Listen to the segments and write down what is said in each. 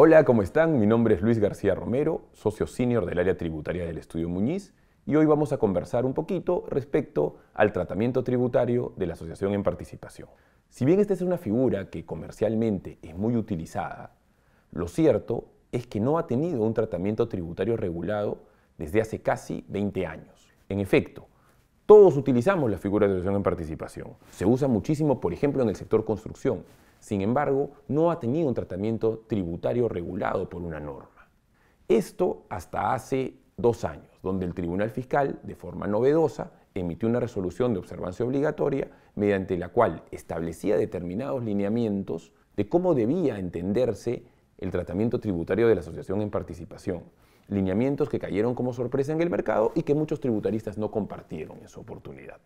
Hola, ¿cómo están? Mi nombre es Luis García Romero, socio senior del área tributaria del Estudio Muñiz, y hoy vamos a conversar un poquito respecto al tratamiento tributario de la asociación en participación. Si bien esta es una figura que comercialmente es muy utilizada, lo cierto es que no ha tenido un tratamiento tributario regulado desde hace casi 20 años. En efecto, todos utilizamos la figura de asociación en participación. Se usa muchísimo, por ejemplo, en el sector construcción, sin embargo, no ha tenido un tratamiento tributario regulado por una norma. Esto hasta hace dos años, donde el Tribunal Fiscal, de forma novedosa, emitió una resolución de observancia obligatoria mediante la cual establecía determinados lineamientos de cómo debía entenderse el tratamiento tributario de la asociación en participación. Lineamientos que cayeron como sorpresa en el mercado y que muchos tributaristas no compartieron en su oportunidad.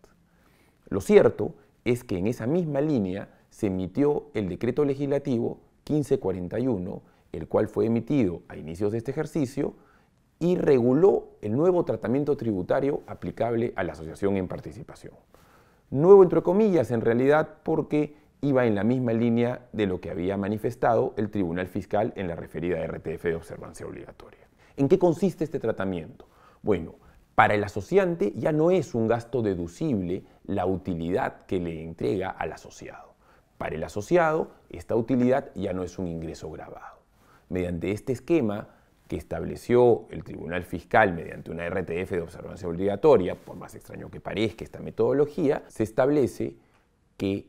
Lo cierto es que en esa misma línea se emitió el decreto legislativo 1541, el cual fue emitido a inicios de este ejercicio y reguló el nuevo tratamiento tributario aplicable a la asociación en participación. Nuevo entre comillas, en realidad, porque iba en la misma línea de lo que había manifestado el Tribunal Fiscal en la referida RTF de observancia obligatoria. ¿En qué consiste este tratamiento? Bueno, para el asociante ya no es un gasto deducible la utilidad que le entrega al asociado. Para el asociado, esta utilidad ya no es un ingreso grabado. Mediante este esquema que estableció el Tribunal Fiscal mediante una RTF de observancia obligatoria, por más extraño que parezca esta metodología, se establece que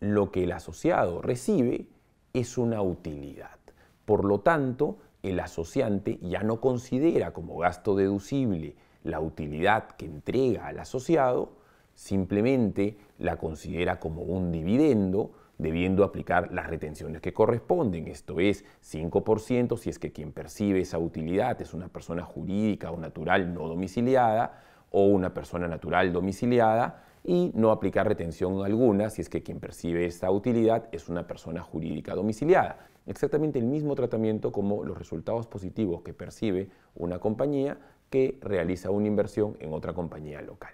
lo que el asociado recibe es una utilidad. Por lo tanto, el asociante ya no considera como gasto deducible la utilidad que entrega al asociado, simplemente la considera como un dividendo, debiendo aplicar las retenciones que corresponden, esto es 5% si es que quien percibe esa utilidad es una persona jurídica o natural no domiciliada o una persona natural domiciliada y no aplicar retención alguna si es que quien percibe esta utilidad es una persona jurídica domiciliada. Exactamente el mismo tratamiento como los resultados positivos que percibe una compañía que realiza una inversión en otra compañía local.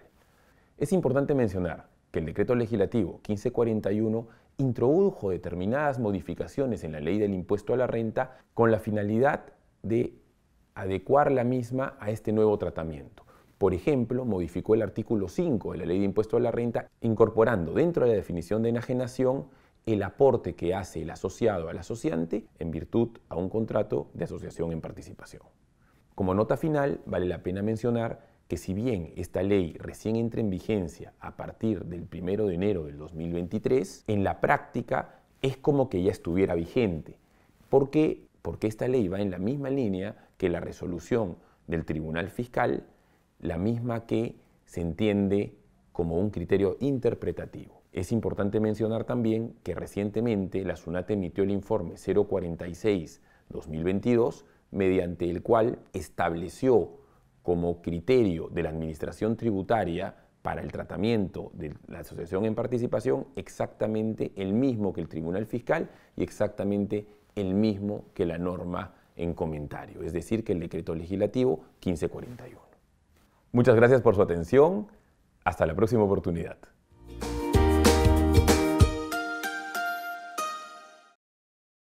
Es importante mencionar que el decreto legislativo 1541 introdujo determinadas modificaciones en la ley del impuesto a la renta con la finalidad de adecuar la misma a este nuevo tratamiento. Por ejemplo, modificó el artículo 5 de la ley de impuesto a la renta incorporando dentro de la definición de enajenación el aporte que hace el asociado al asociante en virtud a un contrato de asociación en participación. Como nota final, vale la pena mencionar que si bien esta ley recién entra en vigencia a partir del 1 de enero del 2023, en la práctica es como que ya estuviera vigente. ¿Por qué? Porque esta ley va en la misma línea que la resolución del Tribunal Fiscal, la misma que se entiende como un criterio interpretativo. Es importante mencionar también que recientemente la SUNAT emitió el informe 046-2022 mediante el cual estableció como criterio de la Administración Tributaria para el tratamiento de la asociación en participación exactamente el mismo que el Tribunal Fiscal y exactamente el mismo que la norma en comentario, es decir, que el decreto legislativo 1541. Muchas gracias por su atención. Hasta la próxima oportunidad.